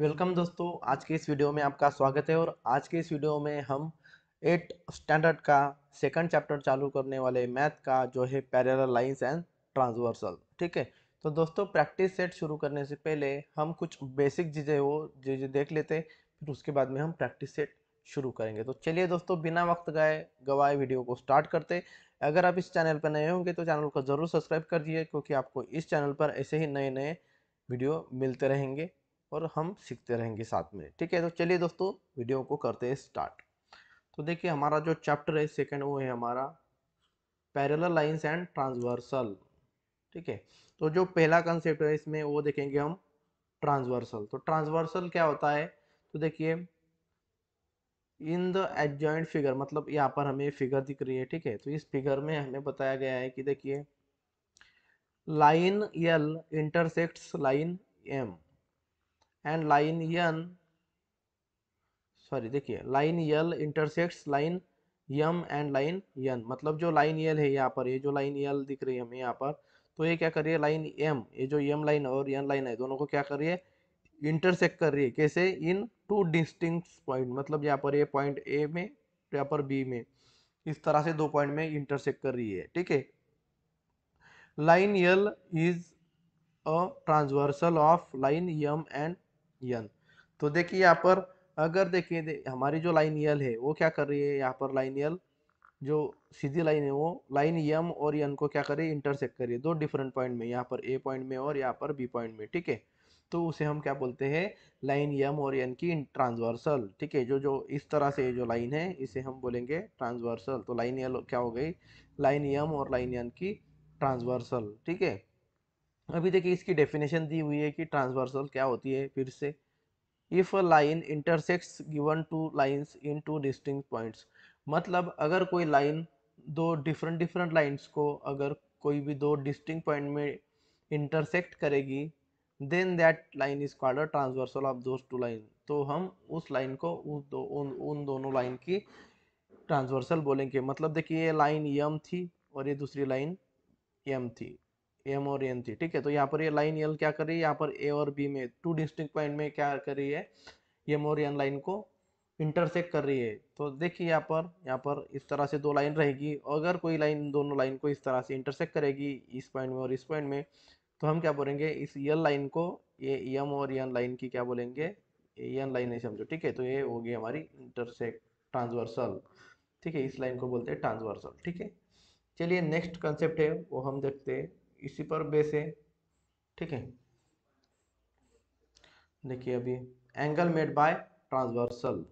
Welcome दोस्तों आज के इस वीडियो में आपका स्वागत है और आज के इस वीडियो में हम एट स्टैंडर्ड का सेकंड चैप्टर चालू करने वाले मैथ का जो है पैरल लाइंस एंड ट्रांसवर्सल ठीक है तो दोस्तों प्रैक्टिस सेट शुरू करने से पहले हम कुछ बेसिक चीज़ें वो चीज़ें देख लेते फिर उसके बाद में हम प्रैक्टिस सेट शुरू करेंगे तो चलिए दोस्तों बिना वक्त गए गवाए वीडियो को स्टार्ट करते अगर आप इस चैनल पर नए होंगे तो चैनल को ज़रूर सब्सक्राइब कर दिए क्योंकि आपको इस चैनल पर ऐसे ही नए नए वीडियो मिलते रहेंगे और हम सीखते रहेंगे साथ में ठीक है तो चलिए दोस्तों वीडियो को करते हैं स्टार्ट तो देखिए हमारा जो चैप्टर है सेकंड वो है हमारा पैरेलल लाइंस एंड ट्रांसवर्सल ठीक है तो जो पहला कंसेप्ट है इसमें वो देखेंगे हम ट्रांसवर्सल तो ट्रांसवर्सल क्या होता है तो देखिए इन द एडजॉइंट फिगर मतलब यहाँ पर हमें फिगर दिख रही है ठीक है तो इस फिगर में हमें बताया गया है कि देखिए line L intersects line M and line N sorry देखिए line L intersects line M and line N मतलब जो लाइन यल है यहाँ पर ये जो लाइन यल दिख रही है हमें यहाँ पर तो ये क्या करिए लाइन एम ये जो यम लाइन और यन लाइन है दोनों को क्या करिए इंटरसेक्ट कर रही है कैसे इन टू डिस्टिंग पॉइंट मतलब यहाँ पर ये पॉइंट ए में यहाँ पर बी में इस तरह से दो पॉइंट में इंटरसेक्ट कर रही है ठीक है line L is a transversal of line M and N तो देखिए यहाँ पर अगर देखिए दे, हमारी जो लाइन यल है वो क्या कर रही है यहाँ पर लाइन यल जो सीधी लाइन है वो लाइन यम और यन को क्या है इंटरसेक्ट करिए दो डिफरेंट पॉइंट में यहाँ पर ए पॉइंट में और यहाँ पर बी पॉइंट में ठीक है तो उसे हम क्या बोलते हैं लाइन यम और यन की ट्रांसवर्सल ठीक है जो जो इस तरह से जो लाइन है इसे हम बोलेंगे ट्रांसवर्सल तो लाइन यल क्या हो गई लाइन यम और लाइन यन की ट्रांसवर्सल ठीक है अभी देखिए इसकी डेफिनेशन दी हुई है कि ट्रांसवर्सल क्या होती है फिर से if a line intersects given two lines in two distinct points मतलब अगर कोई लाइन दो डिफरेंट डिफरेंट लाइंस को अगर कोई भी दो डिस्टिंग पॉइंट में इंटरसेक्ट करेगी then that line is called a transversal of those two line तो हम उस लाइन को उस दो उन, उन दोनों लाइन की ट्रांसवर्सल बोलेंगे मतलब देखिए ये लाइन यम थी और ये दूसरी लाइन एम थी एम और एन थी ठीक है तो यहाँ पर ये लाइन यल क्या कर रही है यहाँ पर ए और बी में टू डिस्टिंग पॉइंट में क्या कर रही है एम और एन लाइन को इंटरसेक्ट कर रही है तो देखिए यहाँ पर यहाँ पर इस तरह से दो लाइन रहेगी अगर कोई लाइन दोनों लाइन को इस तरह से इंटरसेक्ट करेगी इस पॉइंट में और इस पॉइंट में तो हम क्या बोलेंगे इस यल लाइन को ये एम और एन लाइन की क्या बोलेंगे एन लाइन है समझो ठीक है तो ये होगी हमारी इंटरसेक्ट ट्रांसवर्सल ठीक है इस लाइन को बोलते हैं ट्रांसवर्सल ठीक है चलिए नेक्स्ट कंसेप्ट है वो हम देखते हैं इसी पर बेस है ठीक है देखिए अभी एंगल मेड बाय ट्रांसवर्सल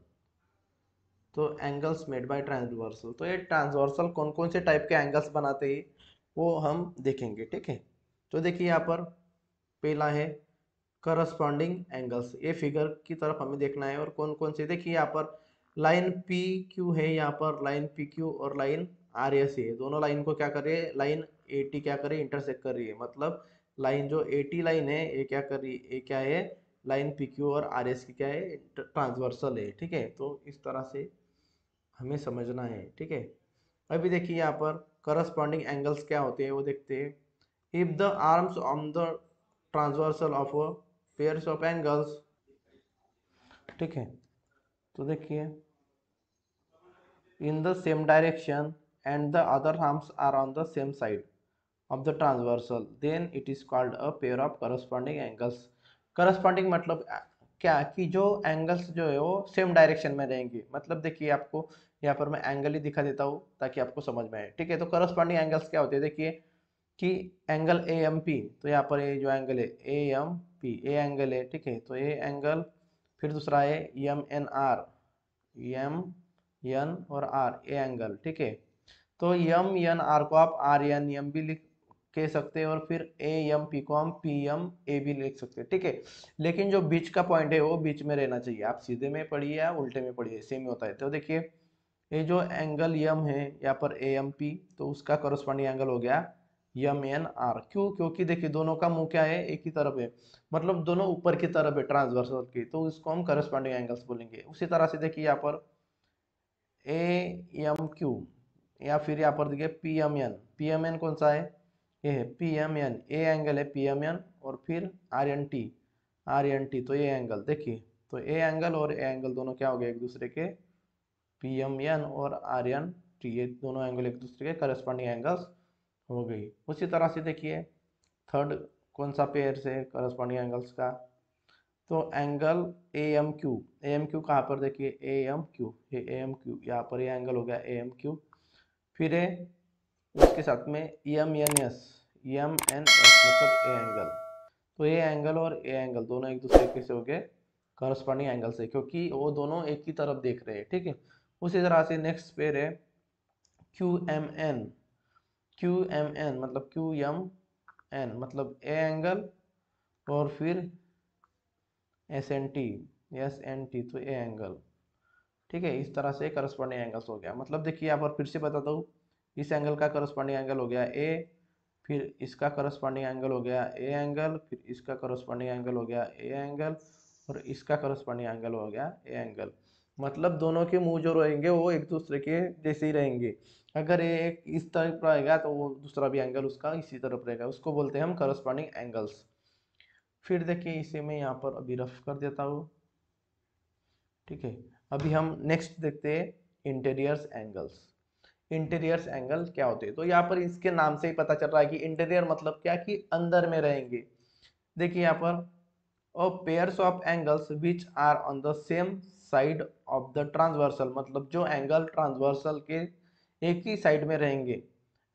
तो एंगल्स मेड बाय ट्रांसवर्सल तो ये ट्रांसवर्सल कौन कौन से टाइप के एंगल्स बनाते हैं वो हम देखेंगे ठीक है तो देखिए यहाँ पर पहला है करस्पॉन्डिंग एंगल्स ये फिगर की तरफ हमें देखना है और कौन कौन से देखिए यहाँ पर लाइन पी क्यू है यहाँ पर लाइन पी क्यू और लाइन आर एस है दोनों लाइन को क्या करें लाइन एटी क्या कर रही है इंटरसेक्ट कर रही है मतलब लाइन जो एटी लाइन है ये क्या कर रही है ये क्या है लाइन पी क्यू और आर एस की क्या है ट्रांसवर्सल है ठीक है तो इस तरह से हमें समझना है ठीक है अभी देखिए यहाँ पर करस्पॉन्डिंग एंगल्स क्या होते हैं वो देखते हैं if the arms on the transversal of pair of angles ठीक है तो देखिए in the same direction and the other arms are on the same side of the transversal then it is called a pair of corresponding angles corresponding मतलब क्या कि जो angles जो है वो सेम डायरेक्शन में रहेंगे मतलब देखिए आपको यहाँ पर मैं एंगल ही दिखा देता हूँ ताकि आपको समझ में आए ठीक है तो करस्पॉन्डिंग एंगल्स क्या होते हैं देखिए कि एंगल ए एम पी तो यहाँ पर ये जो एंगल है A M P A angle है ठीक है तो ए एंगल फिर दूसरा है M N R M N और आर ए एंगल ठीक है तो यम एन आर को आप आर एन एम भी लिख कह सकते हैं और फिर ए एम पी कॉम पी एम ए भी लिख सकते हैं ठीक है लेकिन जो बीच का पॉइंट है वो बीच में रहना चाहिए आप सीधे में पढ़िए या उल्टे में पढ़िए सेम ही होता है तो देखिए ये जो एंगल यम है यहाँ पर ए एम पी तो उसका करस्पॉन्डिंग एंगल हो गया यम एन आर क्यों क्योंकि देखिए दोनों का मुंह क्या है एक ही तरफ है मतलब दोनों ऊपर की तरफ है ट्रांसवर्सल की तो इसको हम करस्पॉन्डिंग एंगल्स बोलेंगे उसी तरह से देखिए यहाँ पर ए एम क्यू या फिर यहाँ पर देखिए P M N P M N कौन सा है ये है P M N A angle है पी एम एन और फिर R N T R N T तो ये एंगल देखिए तो ए एंगल और ए एंगल दोनों क्या हो गए एक दूसरे के पी एम एन और आर एन टी ये दोनों एंगल एक दूसरे के करस्पॉन्डिंग एंगल्स हो गई उसी तरह से देखिए थर्ड कौन सा पेयर से करस्पॉन्डिंग एंगल्स का तो angle A M Q A M Q कहाँ पर देखिए ए एम क्यू ये ए एम क्यू यहाँ पर ये एंगल हो गया ए एम क्यू फिर उसके साथ में M N S M N S मतलब ए एंगल तो ए एंगल और ए एंगल दोनों एक दूसरे के से हो गए करस्पॉन्डिंग एंगल से क्योंकि वो दोनों एक ही तरफ देख रहे हैं ठीक है उसी तरह से नेक्स्ट पेयर है Q M N Q M N मतलब क्यू एम एन मतलब ए एंगल और फिर S N T S N T तो ए एंगल ठीक है इस तरह से करस्पॉन्डिंग एंगल्स हो गया मतलब देखिए यहाँ पर फिर से बताता हूँ इस एंगल का करस्पॉन्डिंग एंगल हो गया ए फिर इसका करस्पॉन्डिंग एंगल हो गया ए एंगल फिर इसका करस्पॉन्डिंग एंगल हो गया ए एंगल और इसका करस्पॉन्डिंग एंगल हो गया ए एंगल मतलब दोनों के मुंह जो रहेंगे वो एक दूसरे के जैसे ही रहेंगे अगर एक इस तरफ रहेगा तो वो दूसरा भी एंगल उसका इसी तरफ रहेगा उसको बोलते हैं हम करस्पॉन्डिंग एंगल्स फिर देखिए इसे मैं यहाँ पर अभी रफ कर देता हूँ ठीक है अभी हम नेक्स्ट देखते हैं इंटेरियर्स एंगल्स इंटीरियर्स एंगल क्या होते हैं तो यहाँ पर इसके नाम से ही पता चल रहा है कि इंटीरियर मतलब क्या कि अंदर में रहेंगे देखिए यहाँ पर और pairs of angles which are on the same side of the transversal मतलब जो एंगल ट्रांसवर्सल के एक ही साइड में रहेंगे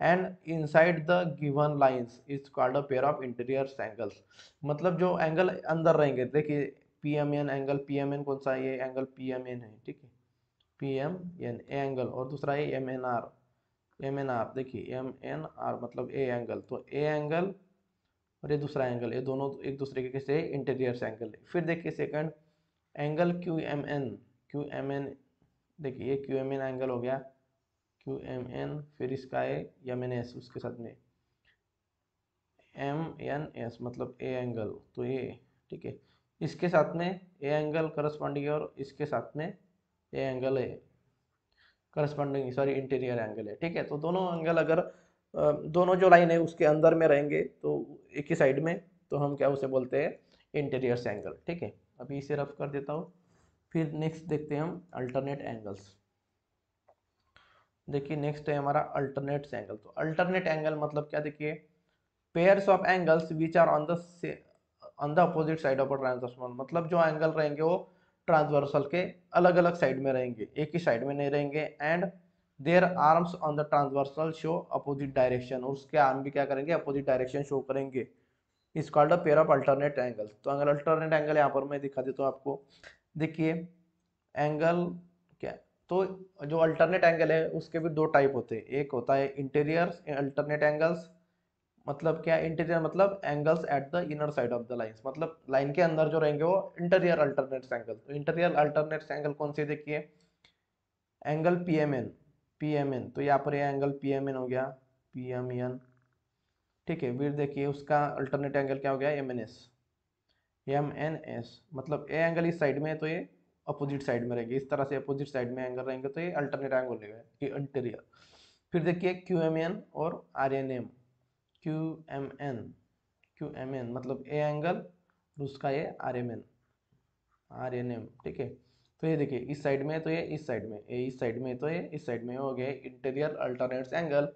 and inside the given lines is called a pair of interior angles मतलब जो एंगल अंदर रहेंगे देखिए P M N angle P M N कौन सा ये एंगल पी एम एन है ठीक है P M N A angle और दूसरा है M N R M N R देखिए एम एन आर मतलब ए एंगल तो ए एंगल और ये दूसरा एंगल ये दोनों एक दूसरे के कैसे इंटीरियर से एंगल फिर देखिए second angle Q M N Q M N देखिए ये क्यू एम एन एंगल हो गया क्यू एम एन फिर इसका है एम एन एस उसके साथ में एम एन एस मतलब ए एंगल तो ये ठीक है इसके साथ में ए एंगल करस्पॉन्डिंग और इसके साथ में ये एंगल है करस्पॉन्डिंग सॉरी इंटीरियर एंगल है ठीक है तो दोनों एंगल अगर दोनों जो लाइन है उसके अंदर में रहेंगे तो एक ही साइड में तो हम क्या उसे बोलते हैं इंटीरियर एंगल ठीक है अभी इसे रफ कर देता हूँ फिर नेक्स्ट देखते हैं हम अल्टरनेट एंगल्स देखिए नेक्स्ट है हमारा अल्टरनेट एंगल तो अल्टरनेट एंगल मतलब क्या देखिए pairs of angles which are on the on the opposite side of a transformer मतलब जो एंगल रहेंगे वो ट्रांसवर्सल के अलग अलग साइड में रहेंगे एक ही साइड में नहीं रहेंगे and their arms on the transversal show opposite direction और उसके आर्म भी क्या करेंगे अपोजिट डायरेक्शन शो करेंगे is called a pair of alternate angle तो एंगल अल्टरनेट एंगल यहाँ पर मैं दिखा देता हूँ आपको देखिए एंगल क्या तो जो अल्टरनेट एंगल है उसके भी दो टाइप होते हैं एक होता है इंटीरियर अल्टरनेट एंगल्स मतलब क्या इंटीरियर मतलब angles at the inner side of the line मतलब लाइन के अंदर जो रहेंगे वो इंटीरियर अल्टरनेट एंगल तो इंटीरियर अल्टरनेट एंगल कौन से देखिए angle P M N P M N तो यहाँ पर यह एंगल पी एम एन हो गया पी एम एन ठीक है फिर देखिए उसका अल्टरनेट एंगल क्या हो गया M N S M N S मतलब ए एंगल इस साइड में है तो ये अपोजिट साइड में रहेंगे इस तरह से अपोजिट साइड में एंगल रहेंगे तो ये अल्टरनेट एंगल रहेगा इंटीरियर फिर देखिए क्यू एम एन और R N M Q M N Q M N मतलब ए एंगल और उसका ये R M N R N M ठीक है तो ये देखिए इस साइड में तो ये इस साइड में ए इस साइड में तो ये इस साइड में हो गए इंटीरियर अल्टरनेट्स एंगल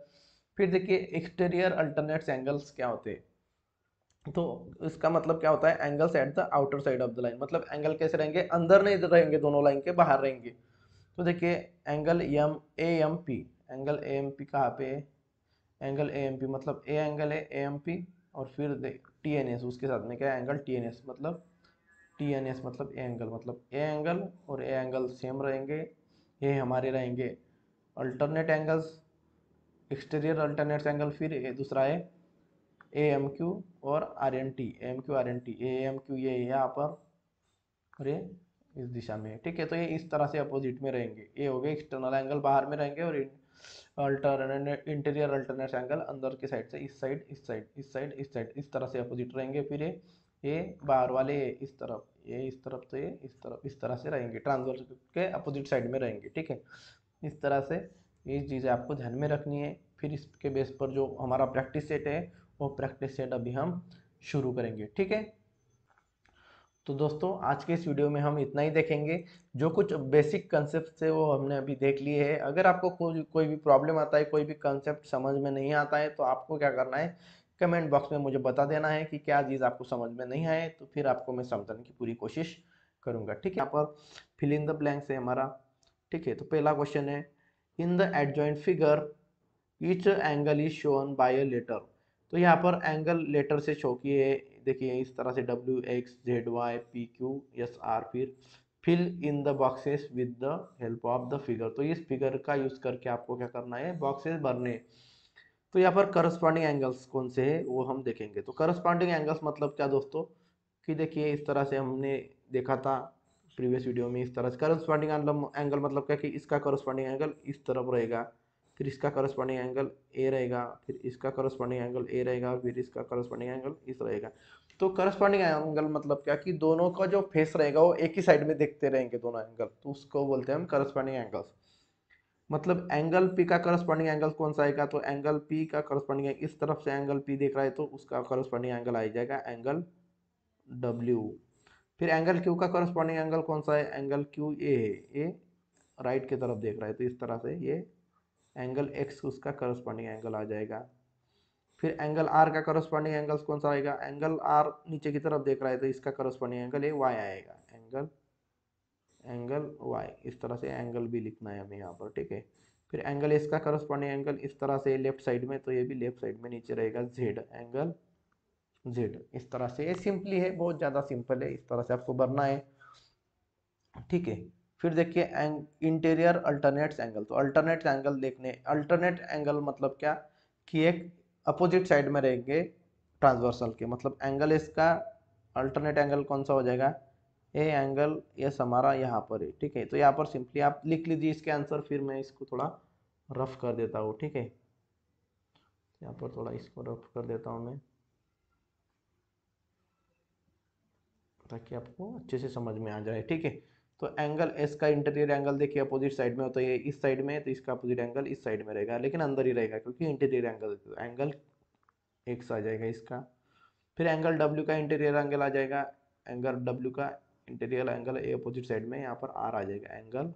फिर देखिए एक्सटीरियर अल्टरनेट्स एंगल्स क्या होते हैं तो इसका मतलब क्या होता है angles at the outer side of the line मतलब एंगल कैसे रहेंगे अंदर नहीं रहेंगे दोनों लाइन के बाहर रहेंगे तो देखिए angle M A M P angle A M P कहाँ पे एंगल ए एम पी मतलब ए एंगल है ए एम पी और फिर टी एन एस उसके साथ में क्या है एंगल टी एन एस मतलब टी एन एस मतलब ए एंगल मतलब ए एंगल और ए एंगल सेम रहेंगे ये हमारे रहेंगे alternate angles exterior alternate angle फिर ए दूसरा है ए एम क्यू और R N T M Q R N T A M Q ये यहाँ पर और ये इस दिशा में ठीक है तो ये इस तरह से अपोजिट में रहेंगे ये हो गए एक्सटर्नल एंगल बाहर में रहेंगे और अल्टरनेट इंटीरियर अल्टरनेट एंगल अंदर की साइड से इस साइड इस साइड इस साइड इस साइड इस तरह से अपोजिट रहेंगे फिर ये ये बाहर वाले ये इस तरफ ये इस तरफ तो ये इस तरफ इस तरह से रहेंगे ट्रांसवर्स के अपोजिट साइड में रहेंगे ठीक है इस तरह से ये चीज़ें आपको ध्यान में रखनी है फिर इसके बेस पर जो हमारा प्रैक्टिस सेट है वो प्रैक्टिस सेट अभी हम शुरू करेंगे ठीक है तो दोस्तों आज के इस वीडियो में हम इतना ही देखेंगे जो कुछ बेसिक कंसेप्ट थे वो हमने अभी देख लिए है अगर आपको कोई कोई भी प्रॉब्लम आता है कोई भी कंसेप्ट समझ में नहीं आता है तो आपको क्या करना है कमेंट बॉक्स में मुझे बता देना है कि क्या चीज़ आपको समझ में नहीं आए तो फिर आपको मैं समझाने की पूरी कोशिश करूँगा ठीक है यहाँ पर फिल इन द ब्लैंक्स है हमारा ठीक है तो पहला क्वेश्चन है in the adjoint figure each angle is shown by a letter तो यहाँ पर एंगल लेटर से शो किए देखिए इस तरह से W X Z Y P Q S R फिर fill in the boxes with the help of the figure तो इस फिगर का यूज़ करके आपको क्या करना है बॉक्सेस भरने तो यहाँ पर करस्पॉन्डिंग एंगल्स कौन से हैं वो हम देखेंगे तो करस्पॉन्डिंग एंगल्स मतलब क्या दोस्तों कि देखिए इस तरह से हमने देखा था प्रीवियस वीडियो में इस तरह से करस्पॉन्डिंग एंगल मतलब क्या कि इसका करस्पॉन्डिंग एंगल इस तरफ रहेगा फिर इसका करस्पॉन्डिंग एंगल ए रहेगा फिर इसका करस्पॉन्डिंग एंगल ए रहेगा फिर इसका करस्पॉन्डिंग एंगल इस रहेगा तो करस्पॉन्डिंग एंगल मतलब क्या कि दोनों का जो फेस रहेगा वो एक ही साइड में देखते रहेंगे दोनों एंगल तो उसको बोलते हैं हम करस्पॉन्डिंग एंगल्स मतलब एंगल पी का करस्पॉन्डिंग एंगल कौन सा आएगा तो एंगल पी का करस्पॉन्डिंग इस तरफ से एंगल पी देख रहा है तो उसका करस्पॉन्डिंग एंगल आ जाएगा एंगल डब्ल्यू फिर एंगल क्यू का करस्पॉन्डिंग एंगल कौन सा है एंगल क्यू ए ए ये राइट की तरफ देख रहा है तो इस तरह से ये एंगल एक्स उसका करस्पॉन्डिंग एंगल आ जाएगा फिर एंगल आर का करस्पॉन्डिंग एंगल कौन सा आएगा एंगल आर नीचे की तरफ देख रहा है तो इसका करस्पॉन्डिंग एंगल ये वाई आएगा एंगल एंगल वाई इस तरह से एंगल भी लिखना है हमें यहाँ पर ठीक है फिर एंगल एस का करस्पॉन्डिंग एंगल इस तरह से लेफ्ट साइड में तो ये भी लेफ्ट साइड में नीचे रहेगा जेड एंगल जेड इस तरह से ये सिंपली है बहुत ज़्यादा सिंपल है इस तरह से आपको भरना है ठीक है फिर देखिए इंटीरियर अल्टरनेट एंगल तो अल्टरनेट एंगल देखने अल्टरनेट एंगल मतलब क्या कि एक अपोजिट साइड में रहेंगे ट्रांसवर्सल के मतलब एंगल इसका अल्टरनेट एंगल कौन सा हो जाएगा ए एंगल ये हमारा यहाँ पर है ठीक है तो यहाँ पर सिंपली आप लिख लीजिए इसके आंसर फिर मैं इसको थोड़ा रफ कर देता हूँ ठीक है यहाँ पर थोड़ा इसको रफ कर देता हूँ मैं ताकि आपको अच्छे से समझ में आ जाए ठीक है तो एंगल एस का इंटीरियर एंगल देखिए अपोजिट साइड में होता है इस साइड में तो इसका अपोजिट एंगल इस साइड में रहेगा लेकिन अंदर ही रहेगा क्योंकि इंटीरियर एंगल एंगल एक्स आ जाएगा इसका फिर एंगल डब्ल्यू का इंटीरियर एंगल आ जाएगा एंगल डब्ल्यू का interior angle A opposite side में यहाँ पर आर आ जाएगा एंगल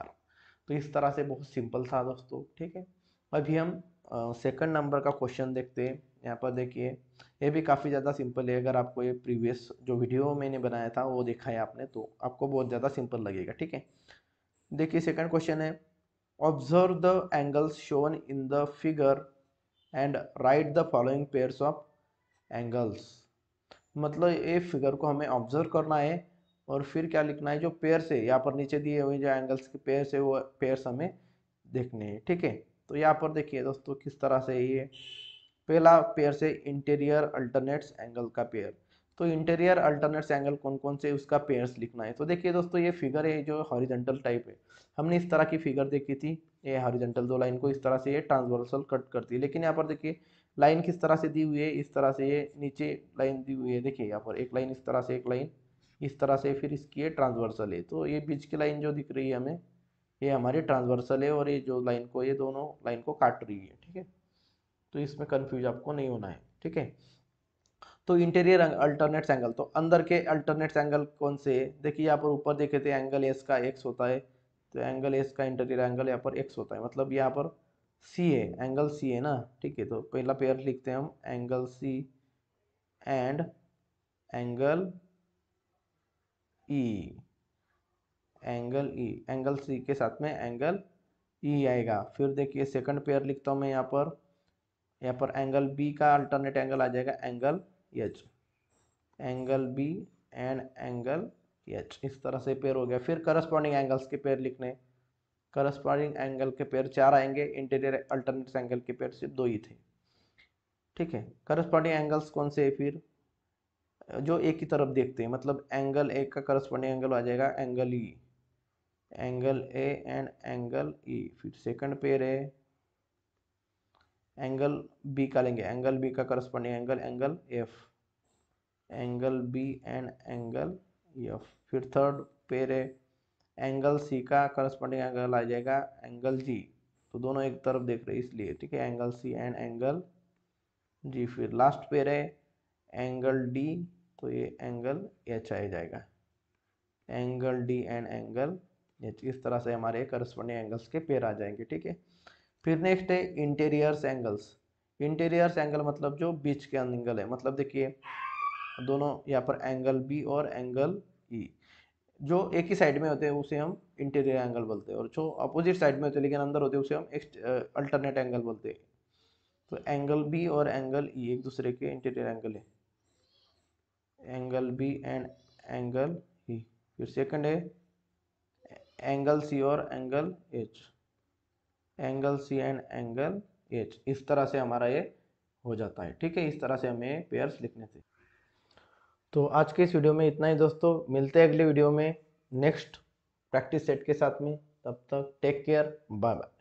आर तो इस तरह से बहुत सिंपल था दोस्तों ठीक है अभी हम सेकंड नंबर का क्वेश्चन देखते हैं यहाँ पर देखिए ये भी काफ़ी ज़्यादा सिंपल है अगर आपको ये प्रीवियस जो वीडियो मैंने बनाया था वो देखा है आपने तो आपको बहुत ज़्यादा सिंपल लगेगा ठीक है देखिए सेकंड क्वेश्चन है observe the angles shown in the figure and write the following pairs of angles मतलब ये फिगर को हमें ऑब्जर्व करना है और फिर क्या लिखना है जो पेयर्स है यहाँ पर नीचे दिए हुए जो एंगल्स के पेयर्स है वो पेयर्स हमें देखने हैं ठीक है तो यहाँ पर देखिए दोस्तों किस तरह से ये पहला पेयर से इंटीरियर अल्टरनेट्स एंगल का पेयर तो इंटीरियर अल्टरनेट्स एंगल कौन कौन से उसका पेयर्स लिखना है तो देखिए दोस्तों ये फिगर है जो हॉरिजेंटल टाइप है हमने इस तरह की फिगर देखी थी ये हॉरिजेंटल दो लाइन को इस तरह से ये ट्रांसवर्सल कट करती है लेकिन यहाँ पर देखिए लाइन किस तरह से दी हुई है इस तरह से ये नीचे लाइन दी हुई है देखिए यहाँ पर एक लाइन इस तरह से एक लाइन इस तरह से फिर इसकी ये ट्रांसवर्सल है तो ये बीच की लाइन जो दिख रही है हमें ये हमारी ट्रांसवर्सल है और ये जो लाइन को ये दोनों लाइन को काट रही है ठीक है तो इसमें कन्फ्यूज आपको नहीं होना है ठीक है तो इंटीरियर अल्टरनेट एंगल तो अंदर के अल्टरनेट एंगल कौन से देखिए यहाँ पर ऊपर देखे थे एंगल एस का एक्स होता है तो एंगल एस का इंटीरियर एंगल यहाँ पर एक्स होता है मतलब यहाँ पर सी है एंगल सी है ना ठीक है तो पहला पेयर लिखते हैं हम angle C and angle E angle E angle C के साथ में एंगल ई e आएगा फिर देखिए सेकंड पेयर लिखता हूँ मैं यहाँ पर यहाँ पर एंगल बी का अल्टरनेट एंगल आ जाएगा angle H angle B and angle H इस तरह से पेयर हो गया फिर करस्पॉन्डिंग एंगल्स के पेयर लिखने करस्पॉन्डिंग एंगल के पेयर चार आएंगे इंटीरियर अल्टरनेट एंगल के पेयर सिर्फ दो ही थे ठीक है करस्पॉन्डिंग एंगल्स कौन से है फिर जो एक ही तरफ देखते हैं मतलब एंगल ए का करस्पॉन्डिंग एंगल आ जाएगा angle E angle A and angle E फिर सेकंड पेयर है एंगल बी का लेंगे एंगल बी का corresponding angle angle F angle B and angle F फिर थर्ड पेर है एंगल सी का करस्पॉन्डिंग एंगल आ जाएगा एंगल जी तो दोनों एक तरफ देख रहे हैं इसलिए ठीक है angle C and angle G फिर लास्ट पेर है एंगल डी तो ये एंगल एच आ जाएगा angle D and angle H इस तरह से हमारे करस्पॉन्डिंग एंगल्स के पेयर आ जाएंगे ठीक है फिर नेक्स्ट है इंटेरियर्स एंगल्स इंटेरियर्स एंगल मतलब जो बीच के एंगल है मतलब देखिए दोनों यहाँ पर एंगल बी और एंगल ई e. जो एक ही साइड में होते हैं उसे हम इंटीरियर एंगल बोलते हैं और जो अपोजिट साइड में होते हैं लेकिन अंदर होते हैं उसे हम अल्टरनेट एंगल बोलते हैं तो एंगल बी और एंगल ई e, एक दूसरे के इंटीरियर एंगल है angle B and angle E e. फिर सेकंड है एंगल सी और angle H angle C and angle H इस तरह से हमारा ये हो जाता है ठीक है इस तरह से हमें पेयर्स लिखने थे तो आज के इस वीडियो में इतना ही दोस्तों मिलते हैं अगले वीडियो में नेक्स्ट प्रैक्टिस सेट के साथ में तब तक टेक केयर बाय बाय